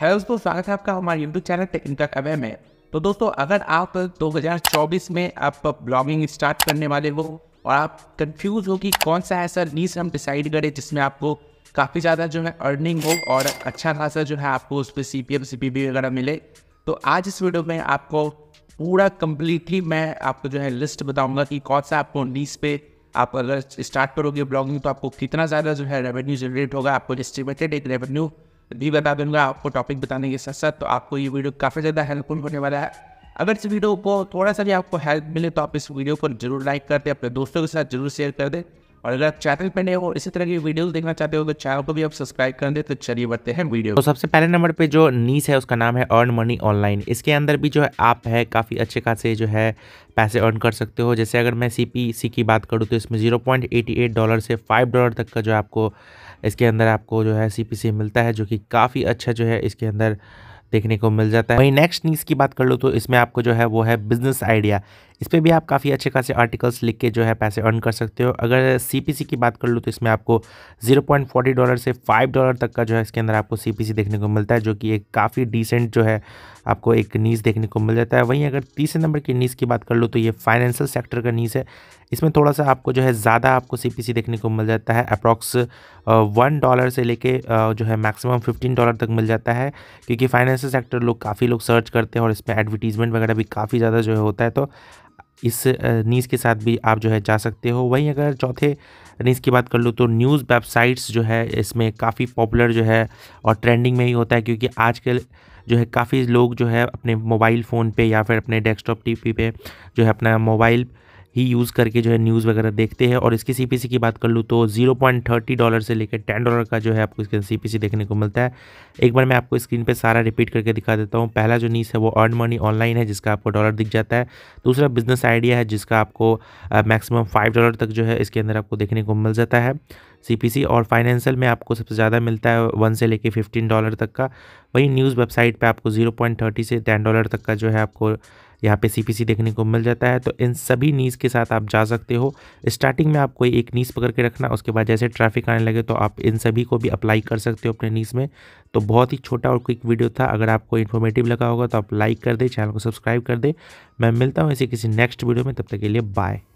है दोस्तों स्वागत है आपका हमारे यूट्यूब चैनल टेक्निकल अवे में तो दोस्तों अगर आप 2024 में आप ब्लॉगिंग स्टार्ट करने वाले हो और आप कंफ्यूज हो कि कौन सा ऐसा नीच हम डिसाइड करें जिसमें आपको काफ़ी ज़्यादा जो है अर्निंग हो और अच्छा खासा जो है आपको उस पर C P M C P B वगैरह मिले तो आज इस वीडियो में आपको पूरा कम्प्लीटली मैं आपको जो है लिस्ट बताऊँगा कि कौन सा आपको नीच पे आप अगर स्टार्ट करोगे ब्लॉगिंग तो आपको कितना ज़्यादा जो है रेवेन्यू जनरेट होगा आपको एस्टिमेटेड एक रेवेन्यू भी बता दूंगा आपको टॉपिक बताने के साथ साथ तो आपको ये वीडियो काफ़ी ज़्यादा हेल्पफुल होने वाला है अगर इस वीडियो को थोड़ा सा भी आपको हेल्प मिले तो आप इस वीडियो को जरूर लाइक कर दें अपने दोस्तों के साथ जरूर शेयर कर दें और अगर आप चैनल पर नए हो इसी तरह की वीडियो देखना चाहते हो तो चैनल को भी आप सब्सक्राइब कर दें तो चलिए बढ़ते हैं वीडियो तो सबसे पहले नंबर पे जो नीस है उसका नाम है अर्न मनी ऑनलाइन इसके अंदर भी जो है आप है काफ़ी अच्छे खासे जो है पैसे अर्न कर सकते हो जैसे अगर मैं सी की बात करूँ तो इसमें जीरो डॉलर से फाइव डॉलर तक का जो आपको इसके अंदर आपको जो है सी मिलता है जो कि काफ़ी अच्छा जो है इसके अंदर देखने को मिल जाता है वहीं नेक्स्ट नीस की बात कर लो तो इसमें आपको जो है वो है बिजनेस आइडिया इस पर भी आप काफ़ी अच्छे खासे आर्टिकल्स लिख के जो है पैसे अर्न कर सकते हो अगर सी की बात कर लूँ तो इसमें आपको जीरो पॉइंट डॉलर से फाइव डॉलर तक का जो है इसके अंदर आपको सी देखने को मिलता है जो कि एक काफ़ी डिसेंट जो है आपको एक नीज देखने को मिल जाता है वहीं अगर तीसरे नंबर की नीज की बात कर लूँ तो ये फाइनेंशियल सेक्टर का नीज है इसमें थोड़ा सा आपको जो है ज़्यादा आपको सी देखने को मिल जाता है अप्रॉक्स वन डॉलर से लेके जो है मैक्सिमम फिफ्टीन डॉलर तक मिल जाता है क्योंकि फाइनेंशियल सेक्टर लोग काफ़ी लोग सर्च करते हैं और इसमें एडवर्टीजमेंट वगैरह भी काफ़ी ज़्यादा जो है होता है तो इस नीज़ के साथ भी आप जो है जा सकते हो वहीं अगर चौथे नीज़ की बात कर लो तो न्यूज़ वेबसाइट्स जो है इसमें काफ़ी पॉपुलर जो है और ट्रेंडिंग में ही होता है क्योंकि आजकल जो है काफ़ी लोग जो है अपने मोबाइल फ़ोन पे या फिर अपने डेस्कटॉप टीवी पे जो है अपना मोबाइल ही यूज़ करके जो है न्यूज़ वगैरह देखते हैं और इसकी सीपीसी की बात कर लूँ तो 0.30 डॉलर से लेकर 10 डॉलर का जो है आपको इसका सीपीसी देखने को मिलता है एक बार मैं आपको स्क्रीन पे सारा रिपीट करके दिखा देता हूँ पहला जो नीस है वो अर्न मनी ऑनलाइन है जिसका आपको डॉलर दिख जाता है दूसरा बिजनेस आइडिया है जिसका आपको मैक्सिमम फाइव डॉलर तक जो है इसके अंदर आपको देखने को मिल जाता है सी और फाइनेंशियल में आपको सबसे ज़्यादा मिलता है वन से लेके फिफ्टीन डॉलर तक का वहीं न्यूज़ वेबसाइट पे आपको जीरो पॉइंट थर्टी से टेन डॉलर तक का जो है आपको यहाँ पे सी देखने को मिल जाता है तो इन सभी नीज़ के साथ आप जा सकते हो स्टार्टिंग में आप कोई एक नीज़ पकड़ के रखना उसके बाद जैसे ट्रैफिक आने लगे तो आप इन सभी को भी अप्लाई कर सकते हो अपने नीज़ में तो बहुत ही छोटा और क्विक वीडियो था अगर आपको इन्फॉर्मेटिव लगा होगा तो आप लाइक कर दें चैनल को सब्सक्राइब कर दें मैं मिलता हूँ ऐसे किसी नेक्स्ट वीडियो में तब तक के लिए बाय